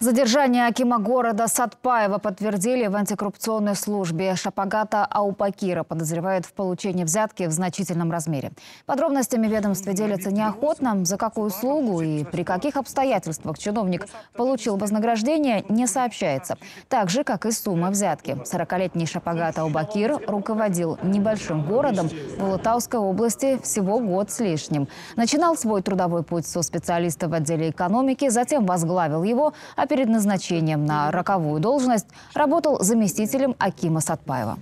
Задержание Акима города Сатпаева подтвердили в антикоррупционной службе. Шапагата Аупакира подозревают в получении взятки в значительном размере. Подробностями ведомстве делятся неохотно. За какую услугу и при каких обстоятельствах чиновник получил вознаграждение, не сообщается. Так же, как и сумма взятки. 40-летний Шапагата Аубакир руководил небольшим городом в Улытауской области всего год с лишним. Начинал свой трудовой путь со специалиста в отделе экономики, затем возглавил его, а перед назначением на роковую должность работал заместителем Акима Сатпаева.